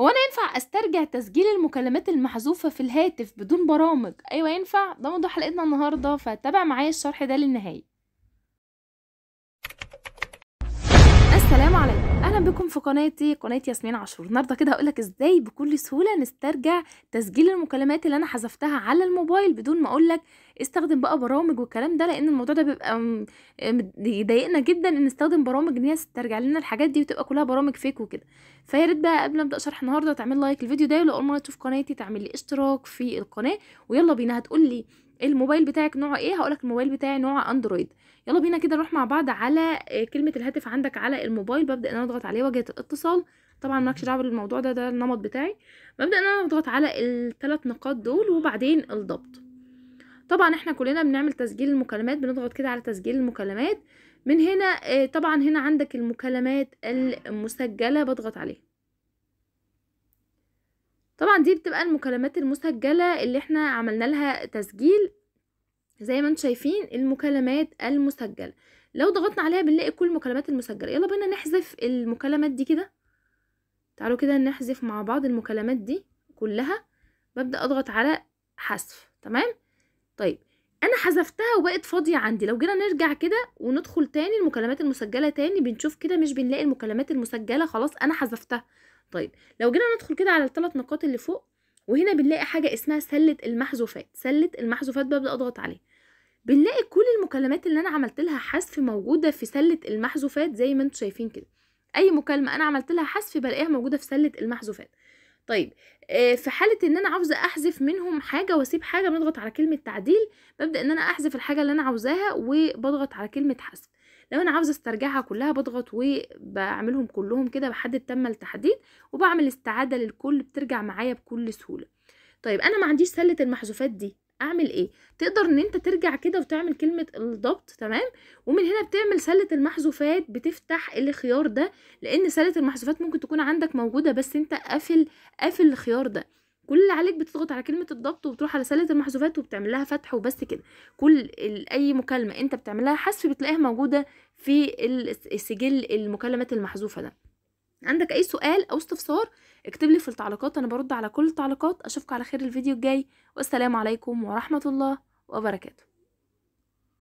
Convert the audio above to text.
هو انا ينفع استرجع تسجيل المكالمات المحذوفه في الهاتف بدون برامج ايوه ينفع ده موضوع حلقتنا النهارده فتابع معايا الشرح ده للنهايه السلام عليكم اهلا بكم في قناتي قناه ياسمين عاشور النهارده كده هقولك ازاي بكل سهوله نسترجع تسجيل المكالمات اللي انا حذفتها على الموبايل بدون ما اقولك استخدم بقى برامج والكلام ده لان الموضوع ده بيبقى يضايقنا جدا ان نستخدم برامج ان هي تسترجع لنا الحاجات دي وتبقى كلها برامج فيك وكده فيا ريت بقى قبل ما ابدا شرح النهارده تعمل لايك للفيديو ده ولو اول مره تشوف قناتي تعمل لي اشتراك في القناه ويلا بينا هتقول لي الموبايل بتاعك نوعه ايه هقولك الموبايل بتاعي نوعه اندرويد يلا بينا كده نروح مع بعض على آه، كلمه الهاتف عندك على الموبايل ببدا ان انا اضغط عليه واجهه الاتصال طبعا مالكش دعوه بالموضوع ده ده النمط بتاعي ببدا ان انا اضغط على الثلاث نقاط دول وبعدين الضبط طبعا احنا كلنا بنعمل تسجيل المكالمات بنضغط كده على تسجيل المكالمات من هنا آه، طبعا هنا عندك المكالمات المسجله بضغط عليها طبعا دي بتبقى المكالمات المسجلة اللي احنا عملنا لها تسجيل زي ما انتم شايفين المكالمات المسجلة لو ضغطنا عليها بنلاقي كل المكالمات المسجلة يلا بينا نحذف المكالمات دي كده تعالوا كده نحذف مع بعض المكالمات دي كلها ببدأ اضغط على حذف تمام طيب انا حذفتها وبقت فاضية عندي لو جينا نرجع كده وندخل تاني المكالمات المسجلة تاني بنشوف كده مش بنلاقي المكالمات المسجلة خلاص انا حذفتها طيب لو جينا ندخل كده على الثلاث نقاط اللي فوق وهنا بنلاقي حاجة اسمها سلة المحذوفات سلة المحذوفات ببدأ أضغط عليه بنلاقي كل المكالمات اللي أنا عملت لها حذف موجودة في سلة المحذوفات زي ما انتم شايفين كده أي مكالمة أنا عملت لها حذف بلاقيها موجودة في سلة المحذوفات طيب آه، في حالة ان انا عاوزة احذف منهم حاجة واسيب حاجة بنضغط على كلمة تعديل ببدأ ان انا احذف الحاجة اللي انا عاوزاها وبضغط على كلمة حذف لو انا عاوزه استرجعها كلها بضغط وبعملهم كلهم كده بحدد تم التحديد وبعمل استعاده للكل بترجع معايا بكل سهوله طيب انا ما عنديش سله المحذوفات دي اعمل ايه تقدر ان انت ترجع كده وتعمل كلمه الضبط تمام ومن هنا بتعمل سله المحذوفات بتفتح الخيار ده لان سله المحذوفات ممكن تكون عندك موجوده بس انت قافل قافل الخيار ده كل اللي عليك بتضغط على كلمه الضبط وبتروح على سله المحذوفات وبتعمل لها فتح وبس كده كل اي مكالمه انت بتعملها حذف بتلاقيها موجوده في سجل المكالمات المحذوفه ده عندك اي سؤال او استفسار اكتب لي في التعليقات انا برد على كل التعليقات اشوفك على خير الفيديو الجاي والسلام عليكم ورحمه الله وبركاته